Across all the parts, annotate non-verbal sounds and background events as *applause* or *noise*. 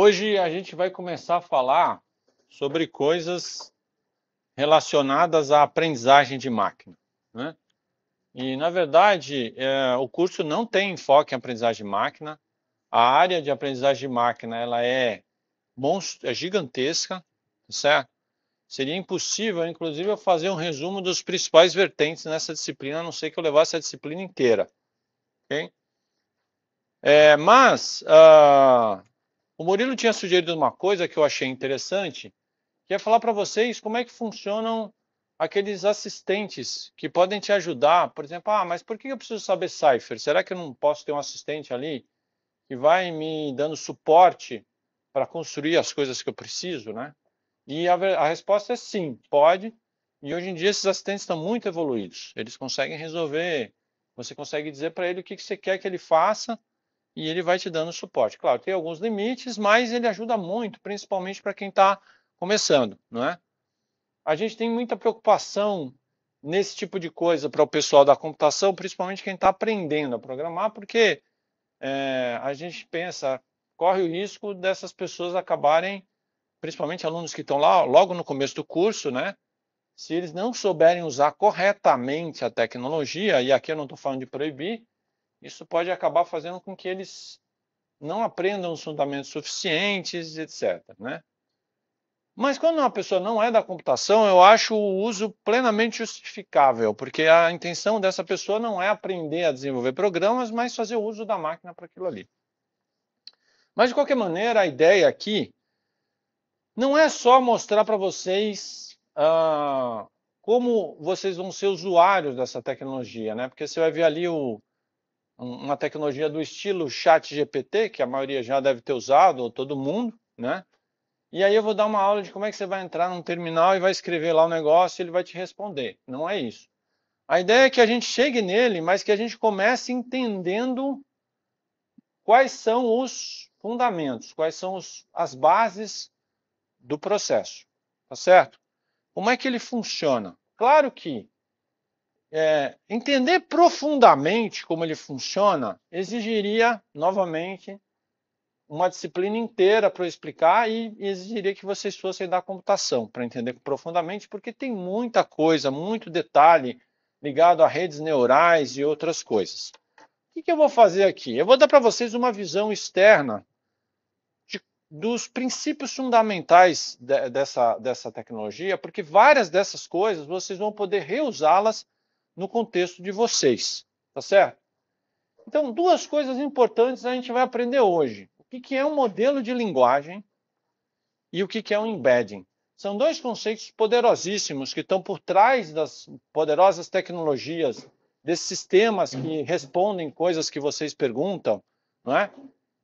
Hoje a gente vai começar a falar sobre coisas relacionadas à aprendizagem de máquina. Né? E, na verdade, é, o curso não tem enfoque em aprendizagem de máquina. A área de aprendizagem de máquina ela é, monstro, é gigantesca, tá certo? Seria impossível, inclusive, eu fazer um resumo dos principais vertentes nessa disciplina, a não ser que eu levasse a disciplina inteira. Okay? É, mas, uh, o Murilo tinha sugerido uma coisa que eu achei interessante, que é falar para vocês como é que funcionam aqueles assistentes que podem te ajudar. Por exemplo, ah, mas por que eu preciso saber Cypher? Será que eu não posso ter um assistente ali que vai me dando suporte para construir as coisas que eu preciso, né? E a, a resposta é sim, pode. E hoje em dia esses assistentes estão muito evoluídos. Eles conseguem resolver. Você consegue dizer para ele o que, que você quer que ele faça e ele vai te dando suporte. Claro, tem alguns limites, mas ele ajuda muito, principalmente para quem está começando, não é? A gente tem muita preocupação nesse tipo de coisa para o pessoal da computação, principalmente quem está aprendendo a programar, porque é, a gente pensa, corre o risco dessas pessoas acabarem, principalmente alunos que estão lá logo no começo do curso, né? Se eles não souberem usar corretamente a tecnologia, e aqui eu não estou falando de proibir, isso pode acabar fazendo com que eles não aprendam os fundamentos suficientes, etc. Né? Mas quando uma pessoa não é da computação, eu acho o uso plenamente justificável, porque a intenção dessa pessoa não é aprender a desenvolver programas, mas fazer o uso da máquina para aquilo ali. Mas, de qualquer maneira, a ideia aqui não é só mostrar para vocês ah, como vocês vão ser usuários dessa tecnologia, né? Porque você vai ver ali o, uma tecnologia do estilo Chat GPT, que a maioria já deve ter usado, ou todo mundo, né? E aí eu vou dar uma aula de como é que você vai entrar num terminal e vai escrever lá o um negócio e ele vai te responder. Não é isso. A ideia é que a gente chegue nele, mas que a gente comece entendendo quais são os fundamentos, quais são os, as bases do processo. Tá certo? Como é que ele funciona? Claro que é, entender profundamente como ele funciona exigiria, novamente, uma disciplina inteira para explicar e exigiria que vocês fossem da computação para entender profundamente, porque tem muita coisa, muito detalhe ligado a redes neurais e outras coisas. O que, eu vou fazer aqui? Eu vou dar para vocês uma visão externa de, dos princípios fundamentais de, dessa, dessa tecnologia, porque várias dessas coisas vocês vão poder reusá-las no contexto de vocês, tá certo? Então, duas coisas importantes a gente vai aprender hoje. O que, que é um modelo de linguagem e o que, que é um embedding. São dois conceitos poderosíssimos que estão por trás das poderosas tecnologias, desses sistemas que respondem coisas que vocês perguntam, não é?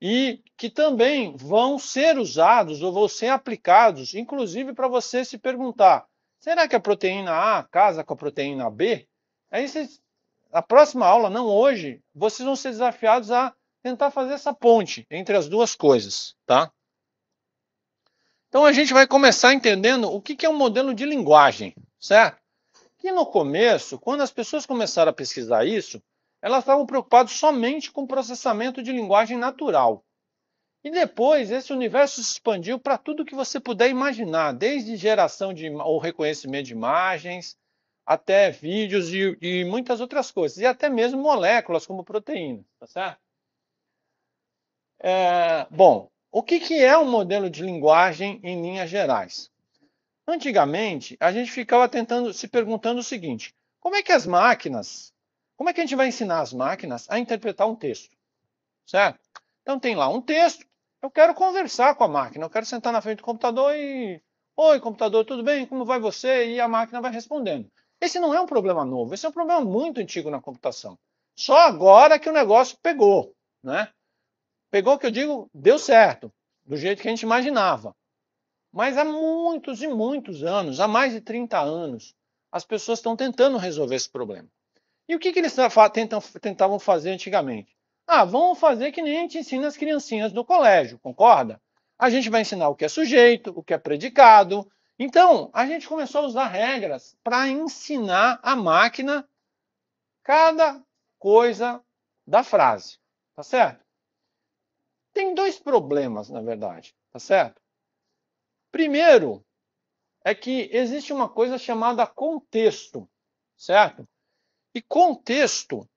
e que também vão ser usados ou vão ser aplicados, inclusive para você se perguntar: será que a proteína A casa com a proteína B? Aí vocês, a próxima aula, não hoje, vocês vão ser desafiados a tentar fazer essa ponte entre as duas coisas, tá? Então a gente vai começar entendendo o que, que é um modelo de linguagem, certo? Que no começo, quando as pessoas começaram a pesquisar isso, elas estavam preocupadas somente com o processamento de linguagem natural. E depois esse universo se expandiu para tudo que você puder imaginar, desde geração de, ou reconhecimento de imagens, até vídeos e, e muitas outras coisas, e até mesmo moléculas como proteínas, tá certo? É, bom, o que, que é um modelo de linguagem em linhas gerais? Antigamente, a gente ficava tentando se perguntando o seguinte: como é que as máquinas, como é que a gente vai ensinar as máquinas a interpretar um texto? Certo? Então tem lá um texto, eu quero conversar com a máquina, eu quero sentar na frente do computador e Oi, computador, tudo bem? Como vai você? E a máquina vai respondendo. Esse não é um problema novo, esse é um problema muito antigo na computação. Só agora que o negócio pegou, né? Pegou que eu digo, deu certo, do jeito que a gente imaginava. Mas há muitos e muitos anos, há mais de 30 anos, as pessoas estão tentando resolver esse problema. E o que, que eles tentam, tentavam fazer antigamente? Ah, vamos fazer que nem a gente ensina as criancinhas no colégio, concorda? A gente vai ensinar o que é sujeito, o que é predicado, então, a gente começou a usar regras para ensinar a máquina cada coisa da frase, tá certo? Tem dois problemas, na verdade, tá certo? Primeiro, é que existe uma coisa chamada contexto, certo? E contexto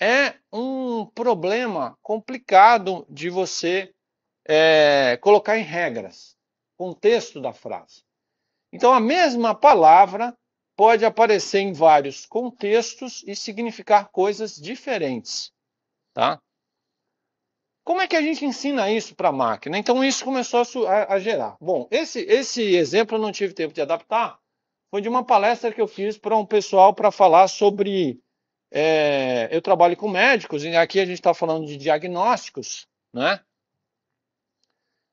é um problema complicado de você é, colocar em regras, contexto da frase. Então, a mesma palavra pode aparecer em vários contextos e significar coisas diferentes, tá? Como é que a gente ensina isso para a máquina? Então, isso começou a, a, gerar. Bom, esse, esse exemplo eu não tive tempo de adaptar, foi de uma palestra que eu fiz para um pessoal para falar sobre. É, eu trabalho com médicos, e aqui a gente está falando de diagnósticos, né?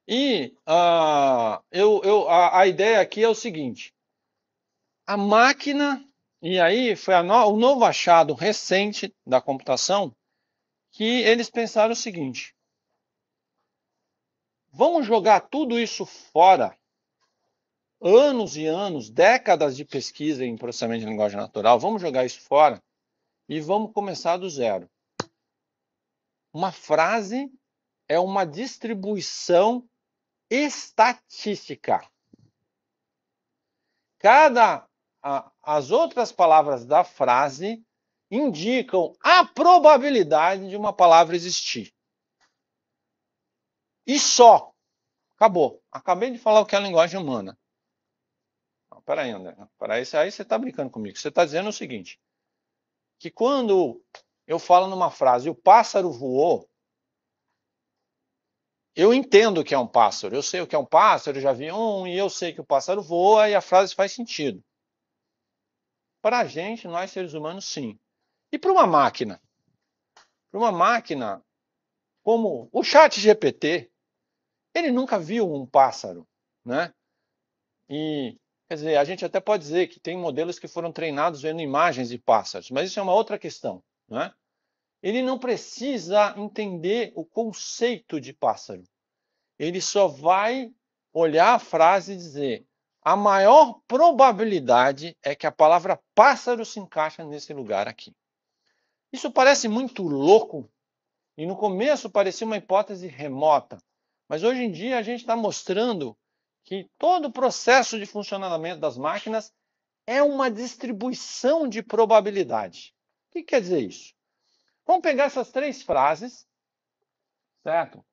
E uh, eu, eu, a, a, ideia aqui é o seguinte: a máquina, e aí foi no, o novo achado recente da computação, que eles pensaram o seguinte: vamos jogar tudo isso fora. Anos e anos, décadas de pesquisa em processamento de linguagem natural, vamos jogar isso fora e vamos começar do zero. Uma frase é uma distribuição estatística. Cada a, as outras palavras da frase indicam a probabilidade de uma palavra existir. E só. Acabou. Acabei de falar o que é a linguagem humana. Não, peraí, André. isso aí você está brincando comigo. Você está dizendo o seguinte: que quando eu falo numa frase, o pássaro voou, eu entendo que é um pássaro, eu sei o que é um pássaro, já vi um, e eu sei que o pássaro voa e a frase faz sentido. Para a gente, nós seres humanos, sim. E para uma máquina? Para uma máquina como o chat GPT, ele nunca viu um pássaro, né? E, quer dizer, a gente até pode dizer que tem modelos que foram treinados vendo imagens de pássaros, mas isso é uma outra questão, né? Ele não precisa entender o conceito de pássaro. Ele só vai olhar a frase e dizer: a maior probabilidade é que a palavra pássaro se encaixa nesse lugar aqui. Isso parece muito louco e no começo parecia uma hipótese remota, mas hoje em dia a gente está mostrando que todo o processo de funcionamento das máquinas é uma distribuição de probabilidade. O que quer dizer isso? Vamos pegar essas três frases, certo?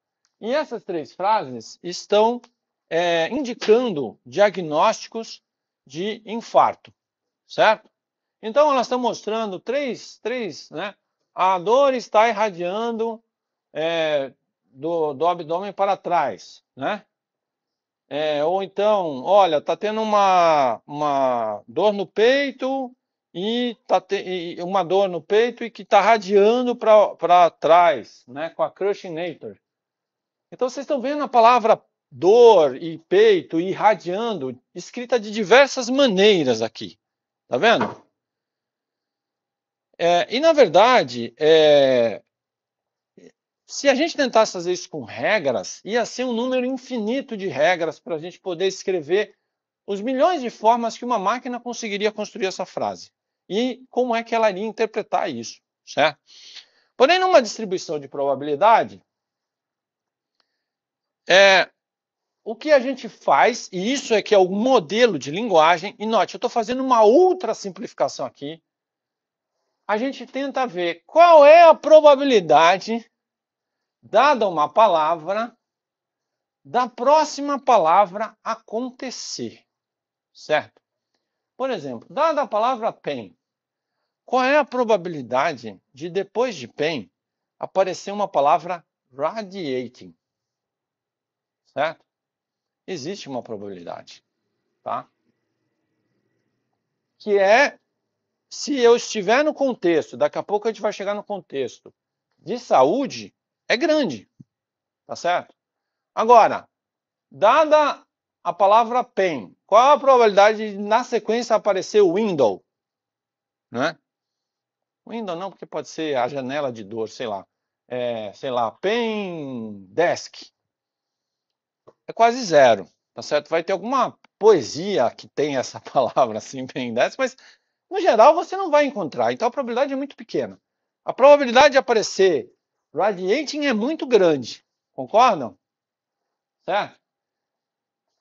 E essas três frases estão é, indicando diagnósticos de infarto, certo? Então, elas estão mostrando três, três, né? A dor está irradiando é, do, do abdômen para trás, né? É, ou então, olha, está tendo uma, uma dor no peito e tá te, uma dor no peito e que está radiando para trás, né, com a crushing nature. Então vocês estão vendo a palavra dor e peito e radiando escrita de diversas maneiras aqui, tá vendo? É, e na verdade, é, se a gente tentasse fazer isso com regras, ia ser um número infinito de regras para a gente poder escrever os milhões de formas que uma máquina conseguiria construir essa frase e como é que ela iria interpretar isso, certo? Porém, numa distribuição de probabilidade, é, o que a gente faz, e isso é que é o modelo de linguagem, e note, eu estou fazendo uma outra simplificação aqui, a gente tenta ver qual é a probabilidade, dada uma palavra, da próxima palavra acontecer, certo? Por exemplo, dada a palavra PEN, qual é a probabilidade de depois de PEN aparecer uma palavra radiating? Certo? Existe uma probabilidade, tá? Que é se eu estiver no contexto, daqui a pouco a gente vai chegar no contexto de saúde, é grande, tá certo? Agora, dada a palavra pen. Qual a probabilidade de, na sequência, aparecer o window? Né? Window não, porque pode ser a janela de dor, sei lá. É, sei lá, pen desk. É quase zero, tá certo? Vai ter alguma poesia que tem essa *laughs* palavra assim, pen desk, mas no geral você não vai encontrar. Então a probabilidade é muito pequena. A probabilidade de aparecer radiating é muito grande, concordam? Certo?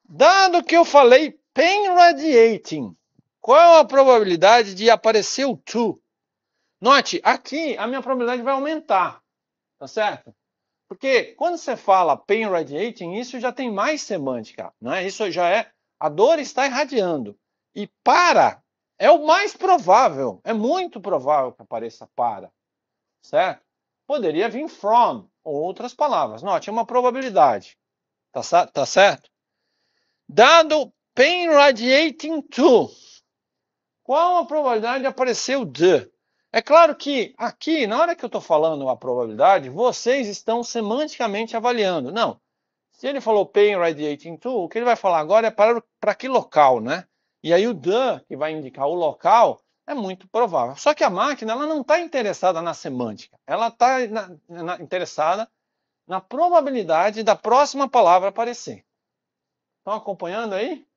Dado que eu falei Pain Radiating, qual a probabilidade de aparecer o to? Note, aqui a minha probabilidade vai aumentar, tá certo? Porque quando você fala Pain Radiating, isso já tem mais semântica, é? Isso já é a dor está irradiando. E para é o mais provável, é muito provável que apareça para, certo? Poderia vir from, ou outras palavras. Note, é uma probabilidade, tá, tá certo? Dado pain radiating to. Qual a probabilidade de aparecer o the? É claro que aqui, na hora que eu estou falando a probabilidade, vocês estão semanticamente avaliando. Não. Se ele falou pain radiating to, o que ele vai falar agora é para, para que local, né? E aí o the, que vai indicar o local, é muito provável. Só que a máquina ela não está interessada na semântica. Ela está interessada na probabilidade da próxima palavra aparecer. Estão acompanhando aí?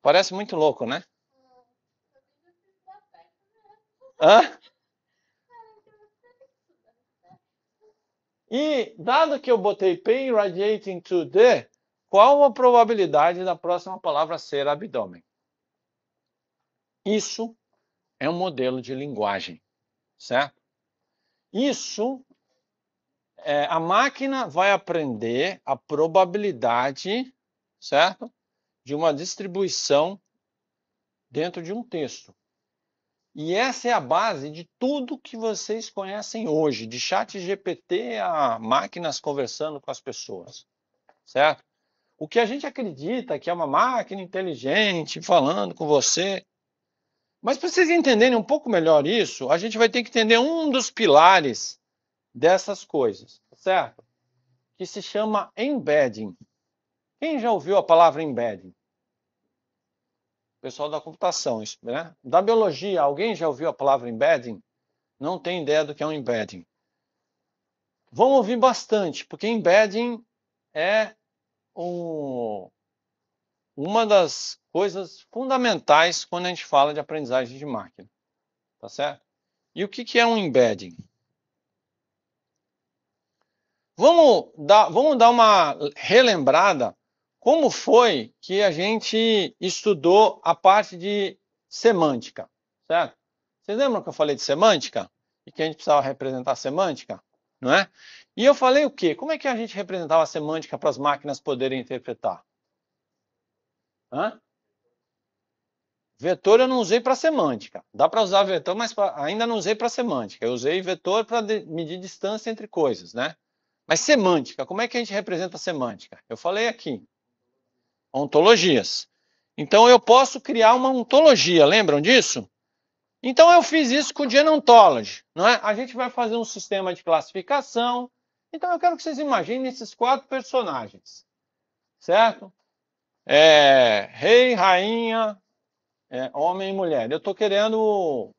Parece muito louco, né? Hã? E, dado que eu botei pain radiating to the, qual a probabilidade da próxima palavra ser abdômen? Isso é um modelo de linguagem, certo? Isso é, a máquina vai aprender a probabilidade, certo? De uma distribuição dentro de um texto. E essa é a base de tudo que vocês conhecem hoje, de chat GPT a máquinas conversando com as pessoas, certo? O que a gente acredita é que é uma máquina inteligente falando com você. Mas para vocês entenderem um pouco melhor isso, a gente vai ter que entender um dos pilares dessas coisas, certo? Que se chama embedding. Quem já ouviu a palavra embedding? pessoal da computação, né? Da biologia, alguém já ouviu a palavra embedding? Não tem ideia do que é um embedding. Vão ouvir bastante, porque embedding é um, uma das coisas fundamentais quando a gente fala de aprendizagem de máquina. Tá certo? E o que, que é um embedding? Vamos dar, vamos dar uma relembrada como foi que a gente estudou a parte de semântica, certo? Vocês lembram que eu falei de semântica? E que a gente precisava representar a semântica, não é? E eu falei o quê? Como é que a gente representava a semântica para as máquinas poderem interpretar? Hã? Vetor eu não usei para semântica. Dá para usar vetor, mas pra... ainda não usei para semântica. Eu usei vetor para medir distância entre coisas, né? Mas semântica, como é que a gente representa a semântica? Eu falei aqui. Ontologias. Então eu posso criar uma ontologia, lembram disso? Então eu fiz isso com o Genontology, não é? A gente vai fazer um sistema de classificação. Então eu quero que vocês imaginem esses quatro personagens, certo? É, rei, rainha, é, homem e mulher. Eu estou querendo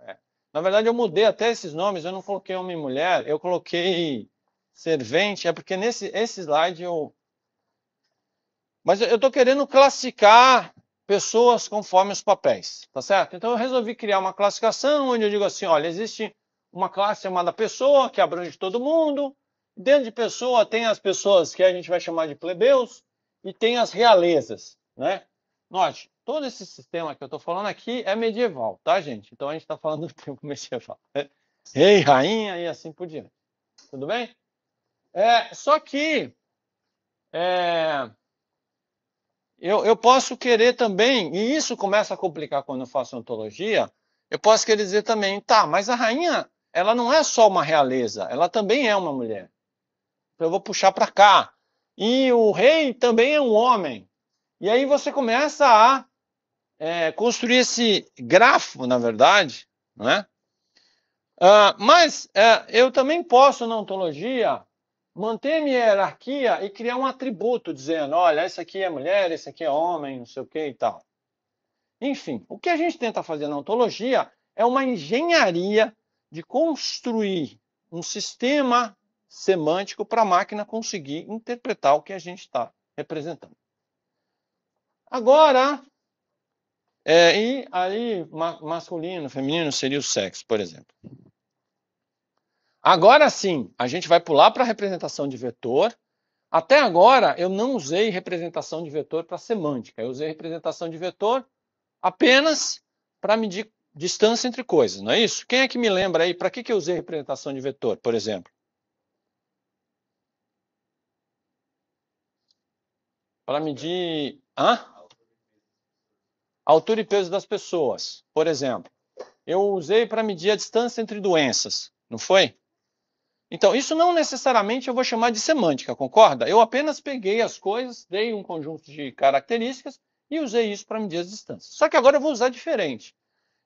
é, na verdade, eu mudei até esses nomes, eu não coloquei homem e mulher, eu coloquei servente, é porque nesse esse slide eu. Mas eu estou querendo classificar pessoas conforme os papéis, tá certo? Então eu resolvi criar uma classificação onde eu digo assim: olha, existe uma classe chamada pessoa, que abrange todo mundo. Dentro de pessoa tem as pessoas que a gente vai chamar de plebeus e tem as realezas, né? Note, todo esse sistema que eu estou falando aqui é medieval, tá, gente? Então a gente está falando do tempo *laughs* medieval. Né? Rei, rainha e assim por diante. Tudo bem? É, só que é, eu, eu posso querer também, e isso começa a complicar quando eu faço ontologia, eu posso querer dizer também, tá, mas a rainha, ela não é só uma realeza, ela também é uma mulher. Então eu vou puxar para cá. E o rei também é um homem. E aí você começa a é, construir esse grafo, na verdade, não né? ah, é? Uh, mas uh, eu também posso, na ontologia, manter minha hierarquia e criar um atributo dizendo, olha, esse aqui é mulher, esse aqui é homem, não sei o que e tal. Enfim, o que a gente tenta fazer na ontologia é uma engenharia de construir um sistema semântico para a máquina conseguir interpretar o que a gente está representando. Agora, é, e aí masculino, feminino seria o sexo, por exemplo. Agora sim, a gente vai pular para a representação de vetor. Até agora, eu não usei representação de vetor para semântica. Eu usei representação de vetor apenas para medir distância entre coisas, não é isso? Quem é que me lembra aí para que, que eu usei representação de vetor, por exemplo? Para medir Hã? altura e peso das pessoas, por exemplo. Eu usei para medir a distância entre doenças, não foi? Então, isso não necessariamente eu vou chamar de semântica, concorda? Eu apenas peguei as coisas, dei um conjunto de características e usei isso para medir as distâncias. Só que agora eu vou usar diferente.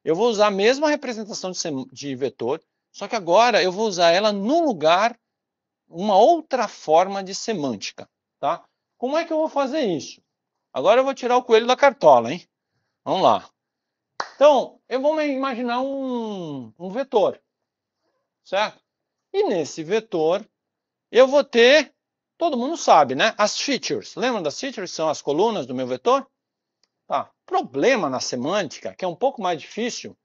Eu vou usar a mesma representação de, de vetor, só que agora eu vou usar ela no lugar, uma outra forma de semântica. Tá? Como é que eu vou fazer isso? Agora eu vou tirar o coelho da cartola, hein? Vamos lá. Então, eu vou imaginar um, um vetor, certo? E nesse vetor, eu vou ter, todo mundo sabe, né? As features. Lembram das features? São as colunas do meu vetor? Tá. Problema na semântica, que é um pouco mais difícil,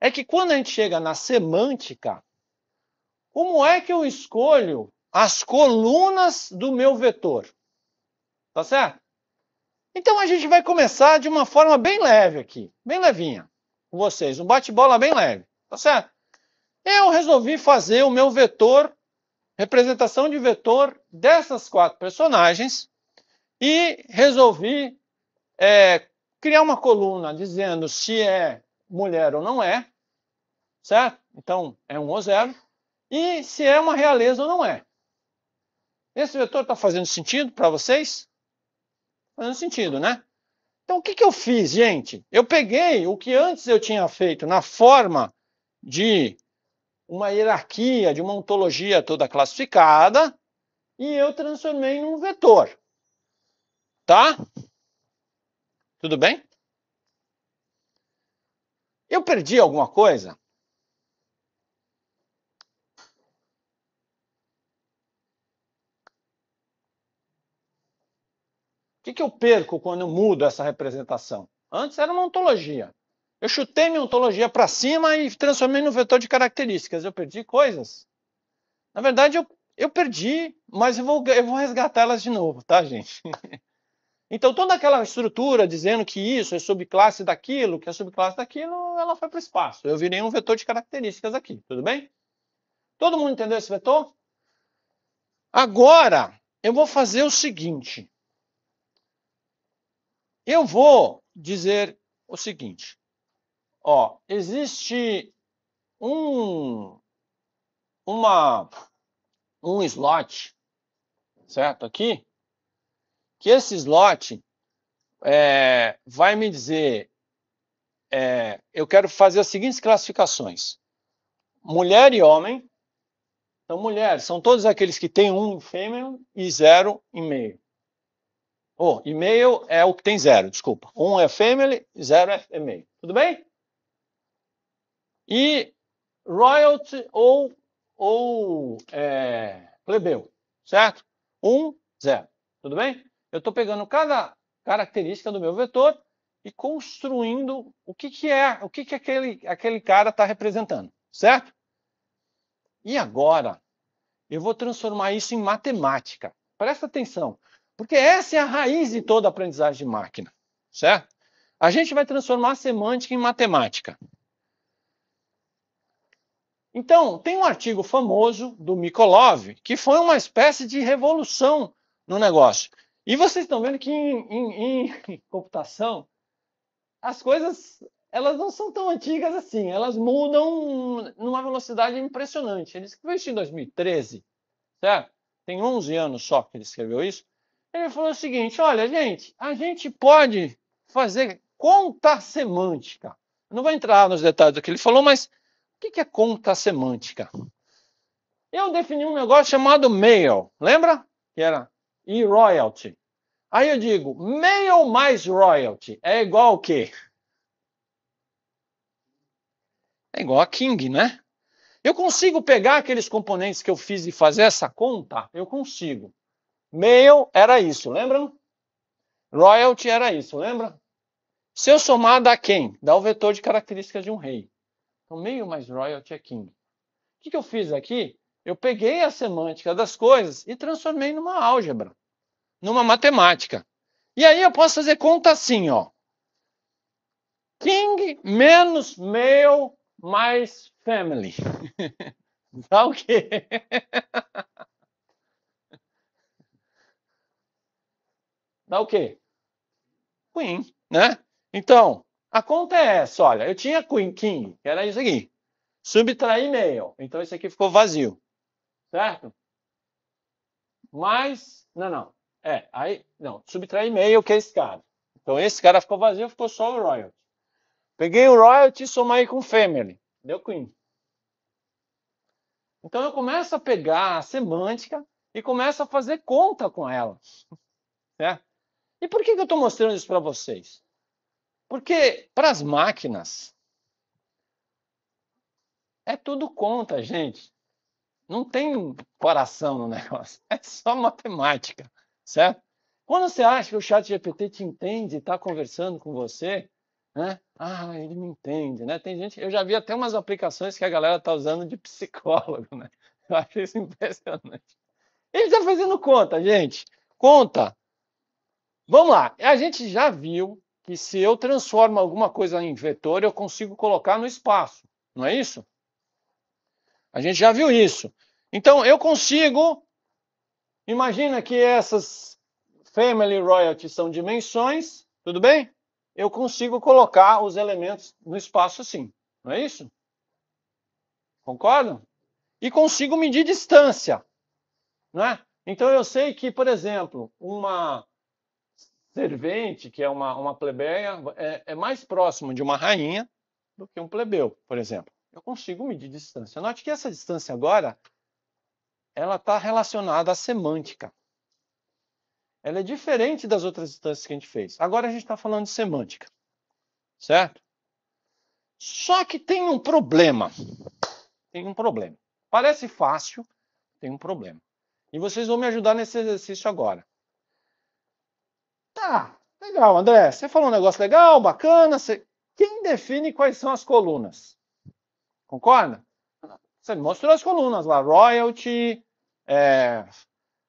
é que quando a gente chega na semântica, como é que eu escolho as colunas do meu vetor? Tá certo? Então a gente vai começar de uma forma bem leve aqui, bem levinha, com vocês, um bate-bola bem leve, tá certo? Eu resolvi fazer o meu vetor, representação de vetor dessas quatro personagens e resolvi é, criar uma coluna dizendo se é mulher ou não é, certo? Então é um ou zero e se é uma realeza ou não é. Esse vetor está fazendo sentido para vocês? Fazendo sentido, né? Então, o que, que eu fiz, gente? Eu peguei o que antes eu tinha feito na forma de uma hierarquia, de uma ontologia toda classificada, e eu transformei num vetor. Tá? Tudo bem? Eu perdi alguma coisa? O que, que eu perco quando eu mudo essa representação? Antes era uma ontologia. Eu chutei minha ontologia para cima e transformei no vetor de características. Eu perdi coisas. Na verdade, eu, eu perdi, mas eu vou, eu vou resgatá-las de novo, tá, gente? *laughs* então, toda aquela estrutura dizendo que isso é subclasse daquilo, que é subclasse daquilo, ela foi para o espaço. Eu virei um vetor de características aqui, tudo bem? Todo mundo entendeu esse vetor? Agora, eu vou fazer o seguinte. Eu vou dizer o seguinte. Ó, existe um uma um slot, certo? Aqui, que esse slot é, vai me dizer, é, eu quero fazer as seguintes classificações: mulher e homem. Então, mulher são todos aqueles que têm um fêmea e zero e meio. Oh, e-mail é o que tem zero, desculpa. Um é family, zero é e-mail. Tudo bem? e royalty ou, ou é, plebeu, certo? 1, 0. Tudo bem? Eu estou pegando cada característica do meu vetor e construindo o que, que é, o que, que aquele, aquele cara está representando, certo? E agora eu vou transformar isso em matemática. Presta atenção, porque essa é a raiz de toda aprendizagem de máquina, certo? A gente vai transformar a semântica em matemática. Então, tem um artigo famoso do Mikolov, que foi uma espécie de revolução no negócio. E vocês estão vendo que em, em, em *laughs* computação, as coisas elas não são tão antigas assim, elas mudam numa velocidade impressionante. Ele escreveu isso em 2013, certo? Tem 11 anos só que ele escreveu isso. Ele falou o seguinte: olha, gente, a gente pode fazer conta semântica. não vou entrar nos detalhes do que ele falou, mas o que é conta semântica? Eu defini um negócio chamado mail, lembra? Que era e royalty. Aí eu digo, mail mais royalty é igual o quê? É igual a King, né? Eu consigo pegar aqueles componentes que eu fiz e fazer essa conta? Eu consigo. Mail era isso, lembra? Royalty era isso, lembra? Se eu somar dá quem? Dá o vetor de características de um rei. Então, meio mais royalty é king. O que, que eu fiz aqui? Eu peguei a semântica das coisas e transformei numa álgebra, numa matemática. E aí eu posso fazer conta assim, ó. King menos male mais family. *laughs* Dá o quê? Dá o quê? Queen, né? Então, a conta é essa, olha, eu tinha Queen King, que era isso aqui. Subtrair meio. Então isso aqui ficou vazio. Certo? Mas, não, não. É, aí, não, subtrair meio que é esse cara. Então esse cara ficou vazio, ficou só o royalty. Peguei o royalty e somei com family. Deu queen. Então eu começo a pegar a semântica e começo a fazer conta com ela. Né? *laughs* E por que, que eu estou mostrando isso para vocês? Porque para as máquinas é tudo conta, gente. Não tem coração no *laughs* negócio. É só matemática, certo? Quando você acha que o chat GPT te entende e está conversando com você, né? Ah, ele me entende, né? Tem gente, eu já vi até umas aplicações que a galera está usando de psicólogo, né? Eu acho isso impressionante. Ele está fazendo conta, gente. Conta. Vamos lá. A gente já viu que se eu transformo alguma coisa em vetor, eu consigo colocar no espaço, não é isso? A gente já viu isso. Então, eu consigo. Imagina que essas family royalties são dimensões, tudo bem? Eu consigo colocar os elementos no espaço assim, não é isso? Concordam? E consigo medir distância, não é? Então eu sei que, por exemplo, uma servente, que é uma, uma plebeia, é, é mais próximo de uma rainha do que um plebeu, por exemplo. Eu consigo medir distância. Note que essa distância agora ela está relacionada à semântica. Ela é diferente das outras distâncias que a gente fez. Agora a gente está falando de semântica, certo? Só que tem um problema. Tem um problema. Parece fácil, tem um problema. E vocês vão me ajudar nesse exercício agora. Tá, legal, André. Você falou um negócio legal, bacana. Você... Quem define quais são as colunas? Concorda? Você mostrou as colunas lá, royalty. É...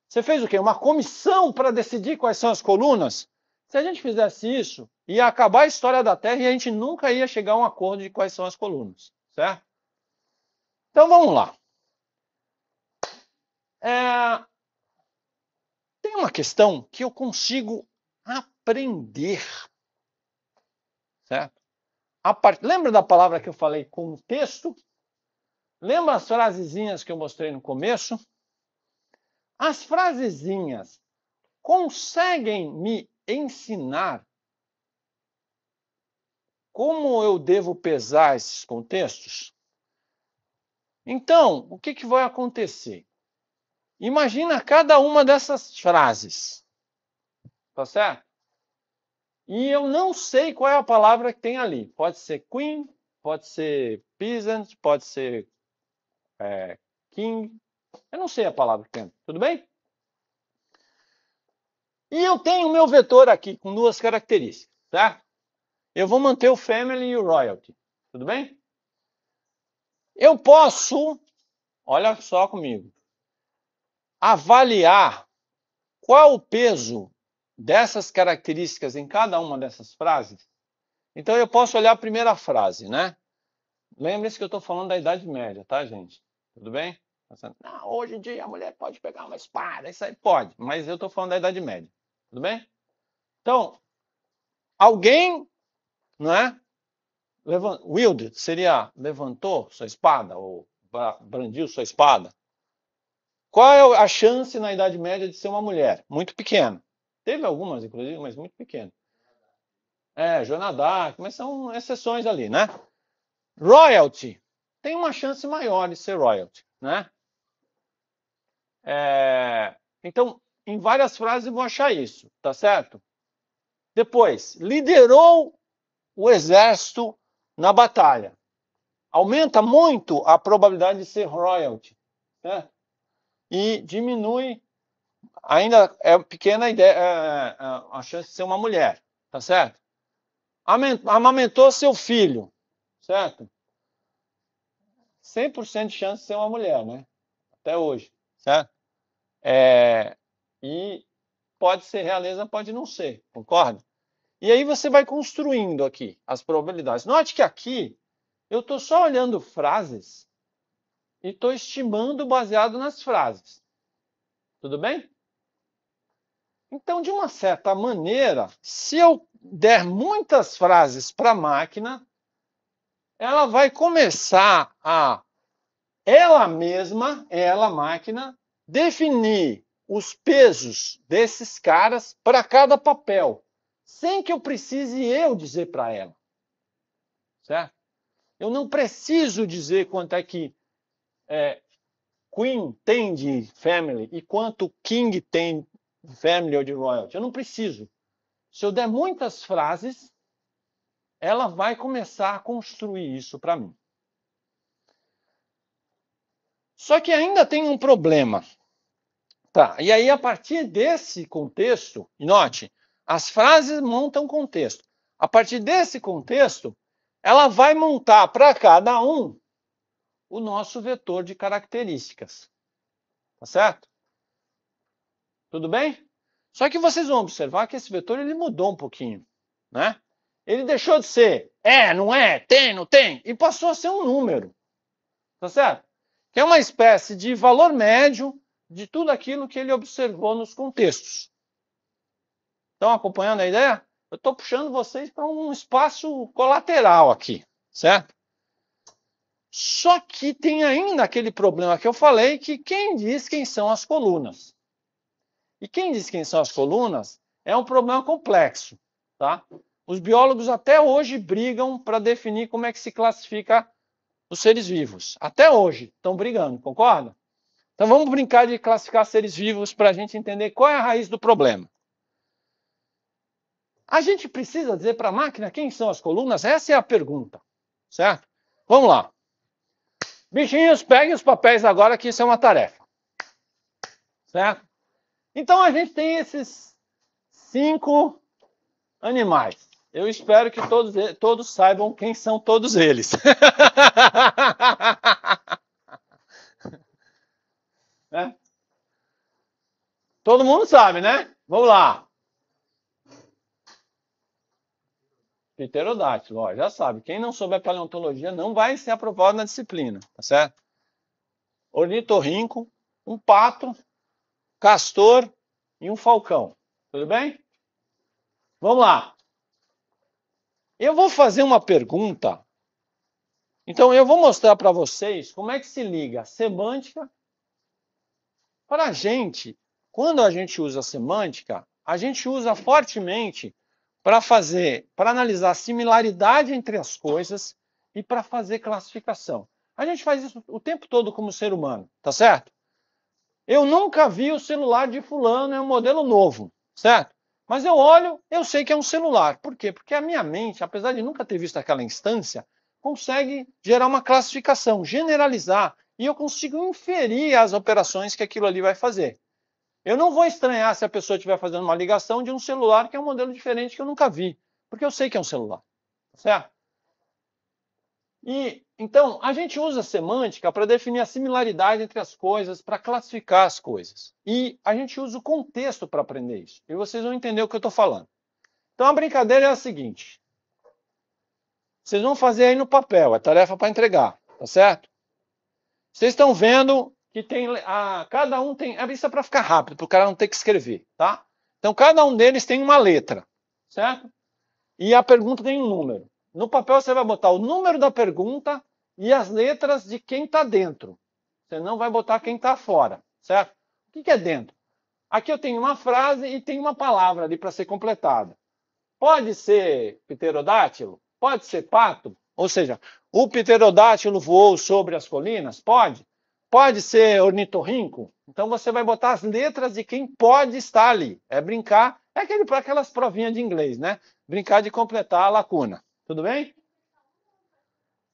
Você fez o quê? Uma comissão para decidir quais são as colunas? Se a gente fizesse isso, ia acabar a história da Terra e a gente nunca ia chegar a um acordo de quais são as colunas, certo? Então vamos lá. É... Tem uma questão que eu consigo aprender. Certo? Part... Lembra da palavra que eu falei contexto? Lembra as frasezinhas que eu mostrei no começo? As frasezinhas conseguem me ensinar como eu devo pesar esses contextos? Então, o que, que vai acontecer? Imagina cada uma dessas frases. Tá certo? E eu não sei qual é a palavra que tem ali. Pode ser queen, pode ser peasant, pode ser é, king. Eu não sei a palavra que tem. Tudo bem? E eu tenho o meu vetor aqui com duas características, tá? Eu vou manter o family e o royalty. Tudo bem? Eu posso, olha só comigo, avaliar qual o peso dessas características em cada uma dessas frases, então eu posso olhar a primeira frase, né? Lembre-se que eu estou falando da Idade Média, tá, gente? Tudo bem? Não, hoje em dia a mulher pode pegar uma espada, isso aí pode, mas eu estou falando da Idade Média, tudo bem? Então, alguém, né? Levant... Wield seria levantou sua espada ou brandiu sua espada. Qual é a chance na Idade Média de ser uma mulher? Muito pequena. Teve algumas, inclusive, mas muito pequenas É, Jonadá, mas são exceções ali, né? Royalty. Tem uma chance maior de ser royalty, né? É, então, em várias frases eu vou achar isso, tá certo? Depois, liderou o exército na batalha. Aumenta muito a probabilidade de ser royalty, né? E diminui ainda é pequena a, ideia, é, é, a chance de ser uma mulher, tá certo? Amamentou seu filho, certo? 100% de chance de ser uma mulher, né? Até hoje, certo? É, e pode ser realeza, pode não ser, concorda? E aí você vai construindo aqui as probabilidades. Note que aqui eu estou só olhando frases e estou estimando baseado nas frases. Tudo bem? Então, de uma certa maneira, se eu der muitas frases para a máquina, ela vai começar a ela mesma, ela máquina, definir os pesos desses caras para cada papel, sem que eu precise eu dizer para ela. Certo? Eu não preciso dizer quanto é que é, Queen tem de family e quanto King tem family ou de royalty. Eu não preciso. Se eu der muitas frases, ela vai começar a construir isso para mim. Só que ainda tem um problema. Tá, e aí a partir desse contexto, e note, as frases montam contexto. A partir desse contexto, ela vai montar para cada um o nosso vetor de características. Tá certo? Tudo bem? Só que vocês vão observar que esse vetor ele mudou um pouquinho, né? Ele deixou de ser é, não é, tem, não tem, e passou a ser um número. Tá certo? Que é uma espécie de valor médio de tudo aquilo que ele observou nos contextos. Estão acompanhando a ideia? Eu estou puxando vocês para um espaço colateral aqui, certo? Só que tem ainda aquele problema que eu falei, que quem diz quem são as colunas? E quem diz quem são as colunas é um problema complexo, tá? Os biólogos até hoje brigam para definir como é que se classifica os seres vivos. Até hoje estão brigando, concorda? Então vamos brincar de classificar seres vivos para a gente entender qual é a raiz do problema. A gente precisa dizer para a máquina quem são as colunas? Essa é a pergunta, certo? Vamos lá. Bichinhos, peguem os papéis agora que isso é uma tarefa. Certo? Então a gente tem esses cinco animais. Eu espero que todos, todos saibam quem são todos eles. *laughs* Né? Todo mundo sabe, né? Vamos lá. Pterodáctilo, ó, já sabe. Quem não souber paleontologia não vai ser aprovado na disciplina, tá certo? Ornitorrinco, um pato, castor e um falcão. Tudo bem? Vamos lá. Eu vou fazer uma pergunta. Então, eu vou mostrar para vocês como é que se liga a semântica. Para a gente, quando a gente usa a semântica, a gente usa fortemente para fazer, para analisar a similaridade entre as coisas e para fazer classificação. A gente faz isso o tempo todo como ser humano, tá certo? Eu nunca vi o celular de fulano, é um modelo novo, certo? Mas eu olho, eu sei que é um celular. Por quê? Porque a minha mente, apesar de nunca ter visto aquela instância, consegue gerar uma classificação, generalizar, e eu consigo inferir as operações que aquilo ali vai fazer. Eu não vou estranhar se a pessoa estiver fazendo uma ligação de um celular que é um modelo diferente que eu nunca vi, porque eu sei que é um celular, certo? E então a gente usa semântica para definir a similaridade entre as coisas, para classificar as coisas. E a gente usa o contexto para aprender isso. E vocês vão entender o que eu estou falando. Então a brincadeira é a seguinte: vocês vão fazer aí no papel, é tarefa para entregar, tá certo? Vocês estão vendo que tem a, cada um tem isso é para ficar rápido, para o cara não ter que escrever, tá? Então cada um deles tem uma letra, certo? E a pergunta tem um número. No papel você vai botar o número da pergunta e as letras de quem está dentro. Você não vai botar quem está fora, certo? O que é dentro? Aqui eu tenho uma frase e tem uma palavra ali para ser completada. Pode ser pterodátilo? Pode ser pato? Ou seja, o pterodátilo voou sobre as colinas? Pode. Pode ser ornitorrinco? Então você vai botar as letras de quem pode estar ali. É brincar, é aquele para aquelas provinhas de inglês, né? Brincar de completar a lacuna. Tudo bem?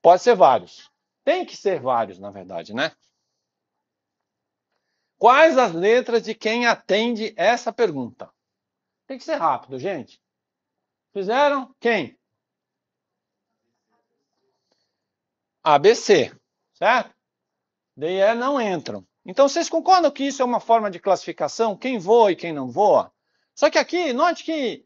Pode ser vários. Tem que ser vários, na verdade, né? Quais as letras de quem atende essa pergunta? Tem que ser rápido, gente. Fizeram? Quem? ABC, certo? é não entram. Então, vocês concordam que isso é uma forma de classificação? Quem voa e quem não voa? Só que aqui, note que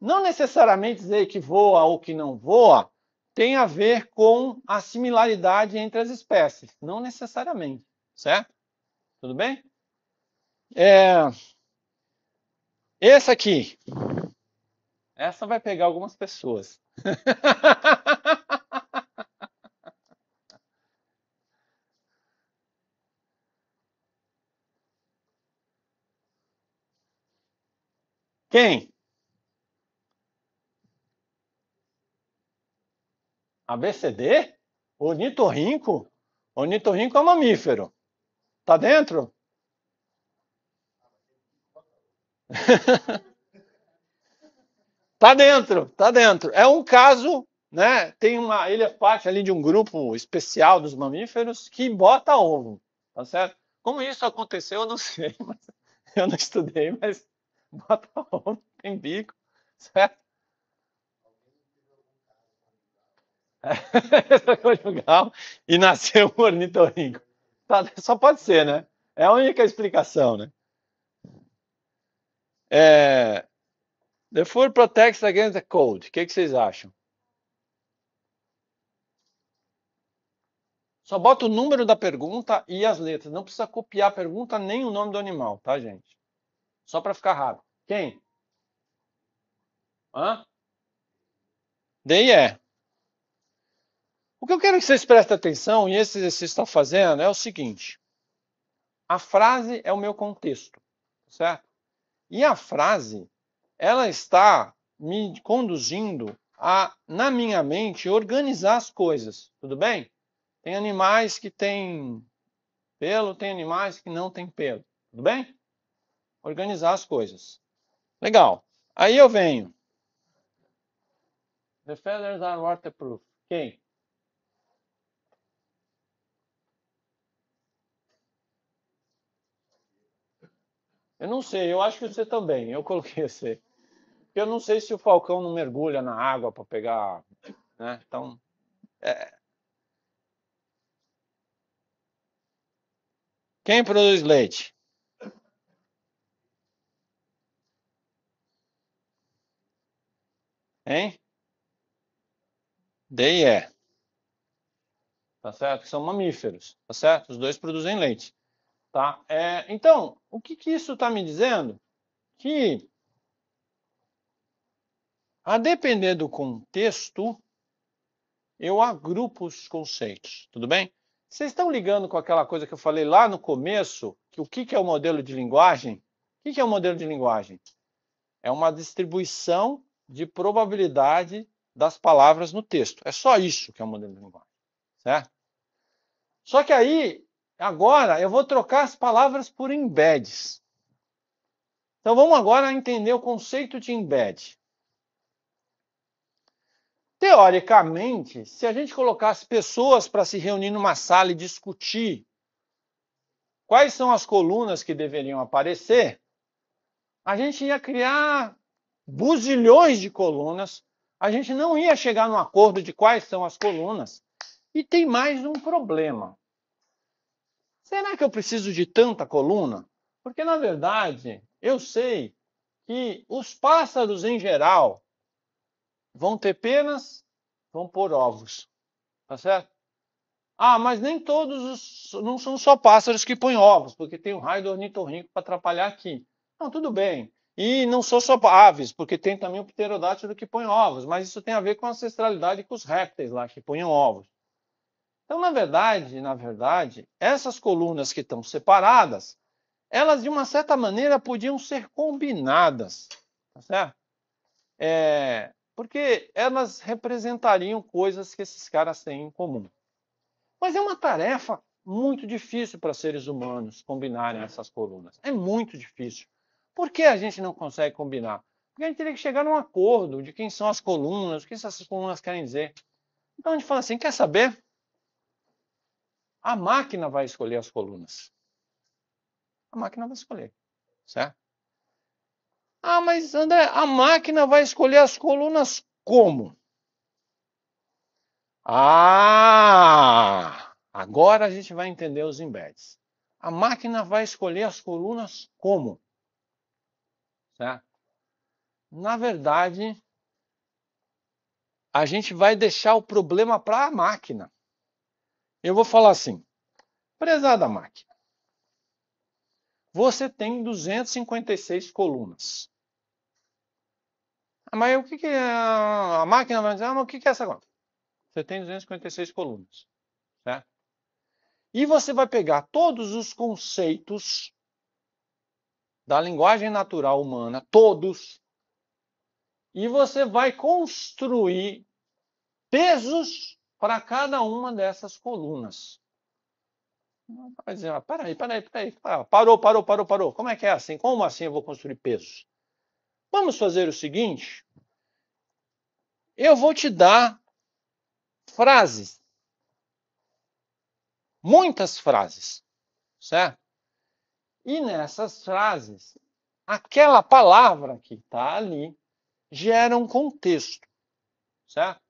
não necessariamente dizer que voa ou que não voa tem a ver com a similaridade entre as espécies. Não necessariamente, certo? Tudo bem? É... Esse aqui. Essa vai pegar algumas pessoas. *laughs* Quem? ABCD? O nitorrinco é um mamífero. Tá dentro? *laughs* tá dentro, tá dentro. É um caso, né? Tem uma, ele é parte ali de um grupo especial dos mamíferos que bota ovo, tá certo? Como isso aconteceu, eu não *laughs* sei, eu não estudei, mas bota ovo, tem bico, certo? conjugal *laughs* e nasceu um ornitorrinco. Tá, só pode ser, né? É a única explicação, né? É, the food protects against the cold. O que, que vocês acham? Só bota o número da pergunta e as letras. Não precisa copiar a pergunta nem o nome do animal, tá, gente? Só para ficar rápido. Quem? Hã? Daí é. O que eu quero que vocês prestem atenção, e esse exercício está fazendo, é o seguinte: a frase é o meu contexto, certo? E a frase, ela está me conduzindo a, na minha mente, organizar as coisas, tudo bem? Tem animais que têm pelo, tem animais que não têm pelo, tudo bem? Organizar as coisas. Legal. Aí eu venho. The feathers are waterproof. Quem? Eu não sei, eu acho que você também. Eu coloquei você. Eu não sei se o Falcão não mergulha na água para pegar. Né? Então. É... Quem produz leite? Hein? Dei é. Tá certo? São mamíferos, tá certo? Os dois produzem leite. Tá? É, então, o que, que isso está me dizendo? Que, a depender do contexto, eu agrupo os conceitos, tudo bem? Vocês estão ligando com aquela coisa que eu falei lá no começo, que o que, que é o modelo de linguagem? O que, que é o modelo de linguagem? É uma distribuição de probabilidade das palavras no texto. É só isso que é o modelo de linguagem, certo? Só que aí Agora eu vou trocar as palavras por embeds. Então vamos agora entender o conceito de embed. Teoricamente, se a gente colocasse pessoas para se reunir numa sala e discutir quais são as colunas que deveriam aparecer, a gente ia criar buzilhões de colunas, a gente não ia chegar num acordo de quais são as colunas. E tem mais um problema será que eu preciso de tanta coluna? Porque, na verdade, eu sei que os pássaros em geral vão ter penas, vão pôr ovos. Tá certo? Ah, mas nem todos os, não são só pássaros que põem ovos, porque tem o um raio do ornitorrinco para atrapalhar aqui. Não, tudo bem. E não são só aves, porque tem também o pterodáctilo que põe ovos, mas isso tem a ver com a ancestralidade com os répteis lá que põem ovos. Então, na verdade, na verdade, essas colunas que estão separadas, elas de uma certa maneira podiam ser combinadas, tá certo? É, porque elas representariam coisas que esses caras têm em comum. Mas é uma tarefa muito difícil para seres humanos combinarem essas colunas. É muito difícil. Por que a gente não consegue combinar? Porque a gente teria que chegar num acordo de quem são as colunas, o que essas colunas querem dizer. Então a gente fala assim: quer saber? A máquina vai escolher as colunas. A máquina vai escolher, certo? Ah, mas André, a máquina vai escolher as colunas como? Ah! Agora a gente vai entender os embeds. A máquina vai escolher as colunas como? Certo? Na verdade, a gente vai deixar o problema para a máquina. Eu vou falar assim, prezada máquina. você tem 256 colunas. Ah, mas o que, que é a máquina vai dizer? Ah, mas o que, que é essa conta? Você tem 256 colunas. Certo? E você vai pegar todos os conceitos da linguagem natural humana, todos, e você vai construir pesos para cada uma dessas colunas. Vai dizer, ah, peraí, peraí, peraí, parou, parou, parou, parou. Como é que é assim? Como assim eu vou construir pesos? Vamos fazer o seguinte: eu vou te dar frases, muitas frases, certo? E nessas frases, aquela palavra que está ali gera um contexto, certo?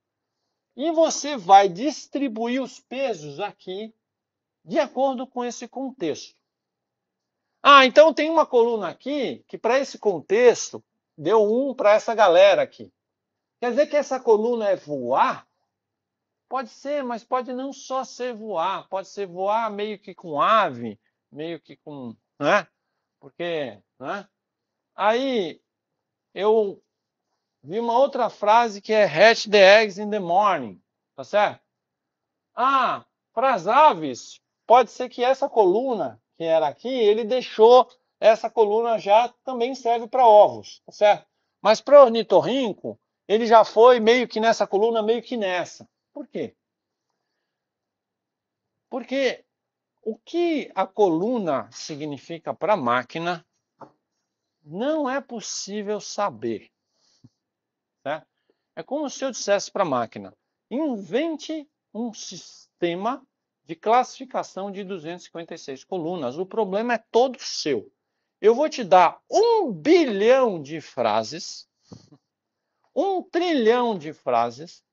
E você vai distribuir os pesos aqui de acordo com esse contexto. Ah, então tem uma coluna aqui que para esse contexto deu um para essa galera aqui. Quer dizer que essa coluna é voar? Pode ser, mas pode não só ser voar, pode ser voar meio que com ave, meio que com, né? Porque, né? Aí eu vi uma outra frase que é hatch the eggs in the morning, tá certo? Ah, para as aves, pode ser que essa coluna que era aqui, ele deixou essa coluna já também serve para ovos, tá certo? Mas para o ornitorrinco, ele já foi meio que nessa coluna, meio que nessa. Por quê? Porque o que a coluna significa para a máquina não é possível saber. É como se eu dissesse para a máquina: invente um sistema de classificação de 256 colunas. O problema é todo seu. Eu vou te dar um bilhão de frases, um trilhão de frases.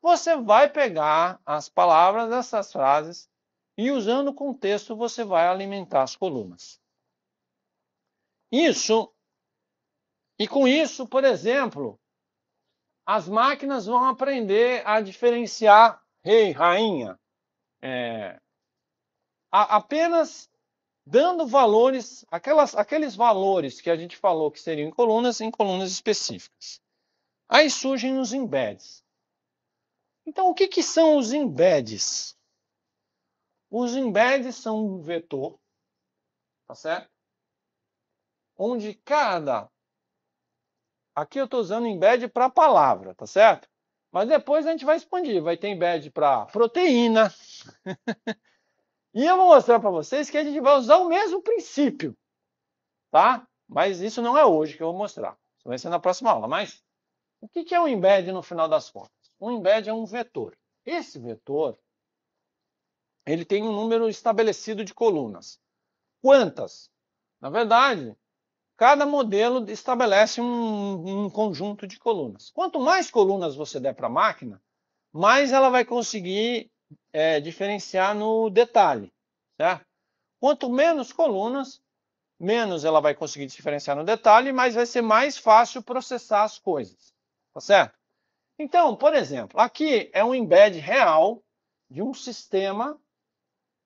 Você vai pegar as palavras dessas frases e, usando o contexto, você vai alimentar as colunas. Isso, e com isso, por exemplo, as máquinas vão aprender a diferenciar rei, rainha, é, a, apenas dando valores, aquelas, aqueles valores que a gente falou que seriam em colunas, em colunas específicas. Aí surgem os embeds. Então, o que, que são os embeds? Os embeds são um vetor, tá certo? Onde cada Aqui eu estou usando embed para palavra, tá certo? Mas depois a gente vai expandir. Vai ter embed para proteína. *laughs* e eu vou mostrar para vocês que a gente vai usar o mesmo princípio, tá? Mas isso não é hoje que eu vou mostrar. Isso vai ser na próxima aula. Mas o que é um embed no final das contas? Um embed é um vetor. Esse vetor ele tem um número estabelecido de colunas. Quantas? Na verdade, Cada modelo estabelece um, um conjunto de colunas. Quanto mais colunas você der para a máquina, mais ela vai conseguir é, diferenciar no detalhe. Certo? Quanto menos colunas, menos ela vai conseguir diferenciar no detalhe, mas vai ser mais fácil processar as coisas. Tá certo? Então, por exemplo, aqui é um embed real de um sistema.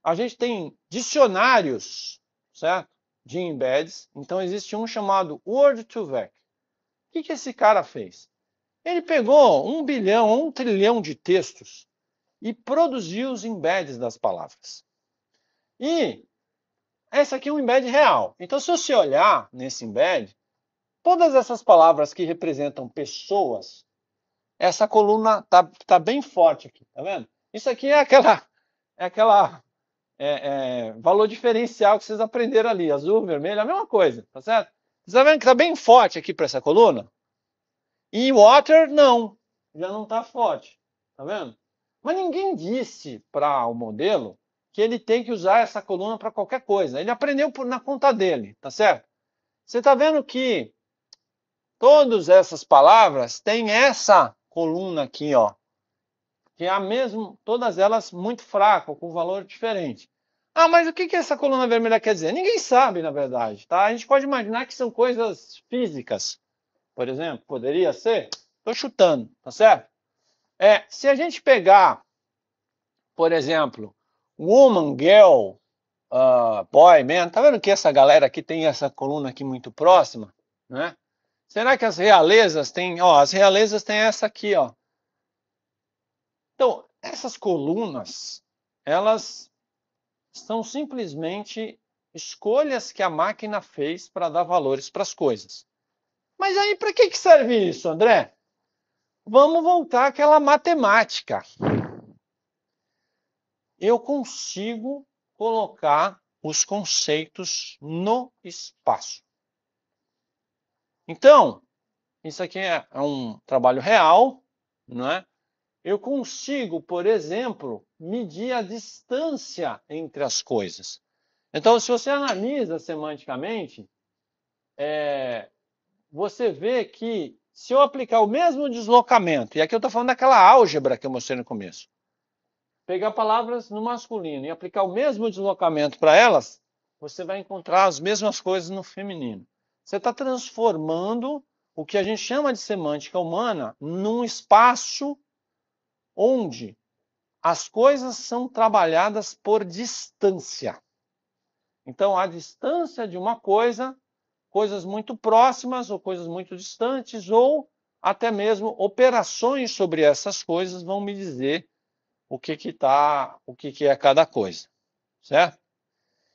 A gente tem dicionários, certo? de embeds. Então existe um chamado Word2Vec. O que, que esse cara fez? Ele pegou um bilhão, um trilhão de textos e produziu os embeds das palavras. E esse aqui é um embed real. Então, se você olhar nesse embed, todas essas palavras que representam pessoas, essa coluna tá, tá bem forte aqui, tá vendo? Isso aqui é aquela, é aquela é, é, valor diferencial que vocês aprenderam ali, azul, vermelho, a mesma coisa, tá certo? Vocês estão tá vendo que está bem forte aqui para essa coluna? E water, não, já não está forte, tá vendo? Mas ninguém disse para o modelo que ele tem que usar essa coluna para qualquer coisa. Ele aprendeu por, na conta dele, tá certo? Você está vendo que todas essas palavras têm essa coluna aqui, ó, que é a mesma, todas elas muito fraca, com valor diferente. Ah, mas o que, que essa coluna vermelha quer dizer? Ninguém sabe, na verdade. Tá? A gente pode imaginar que são coisas físicas, por exemplo, poderia ser? Estou chutando, tá certo? É, se a gente pegar, por exemplo, woman, girl, uh, boy, man, tá vendo que essa galera aqui tem essa coluna aqui muito próxima, né? Será que as realezas têm, ó, as realezas têm essa aqui, ó. Então, essas colunas, elas são simplesmente escolhas que a máquina fez para dar valores para as coisas. Mas aí para que, que serve isso, André? Vamos voltar àquela matemática. Eu consigo colocar os conceitos no espaço. Então, isso aqui é, é um trabalho real, não é? Eu consigo, por exemplo, medir a distância entre as coisas. Então, se você analisa semanticamente, é, você vê que se eu aplicar o mesmo deslocamento, e aqui eu estou falando daquela álgebra que eu mostrei no começo, pegar palavras no masculino e aplicar o mesmo deslocamento para elas, você vai encontrar as mesmas coisas no feminino. Você está transformando o que a gente chama de semântica humana num espaço onde as coisas são trabalhadas por distância. Então, a distância de uma coisa, coisas muito próximas ou coisas muito distantes, ou até mesmo operações sobre essas coisas vão me dizer o que que tá, o que que é cada coisa, certo?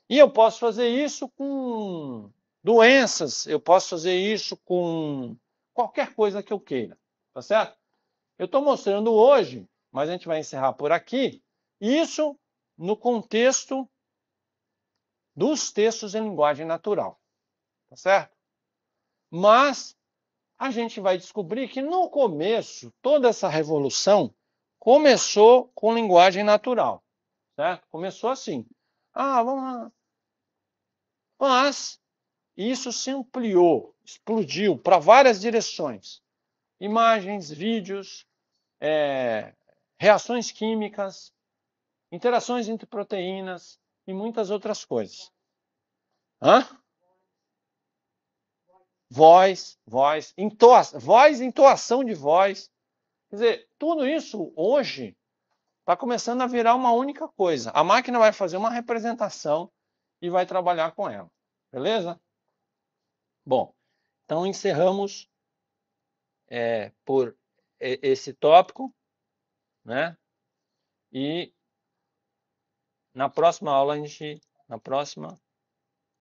E eu posso fazer isso com doenças, eu posso fazer isso com qualquer coisa que eu queira, tá certo? Eu estou mostrando hoje mas a gente vai encerrar por aqui. Isso no contexto dos textos em linguagem natural, tá certo? Mas a gente vai descobrir que no começo toda essa revolução começou com linguagem natural, certo? Começou assim. Ah, vamos lá. Mas isso se ampliou, explodiu para várias direções. Imagens, vídeos, é, reações químicas, interações entre proteínas e muitas outras coisas. Hã? Voz, voz, entoação, voz, entoação de voz. Quer dizer, tudo isso hoje está começando a virar uma única coisa. A máquina vai fazer uma representação e vai trabalhar com ela. Beleza? Bom, então encerramos é, por esse tópico né? E na próxima aula a gente, na próxima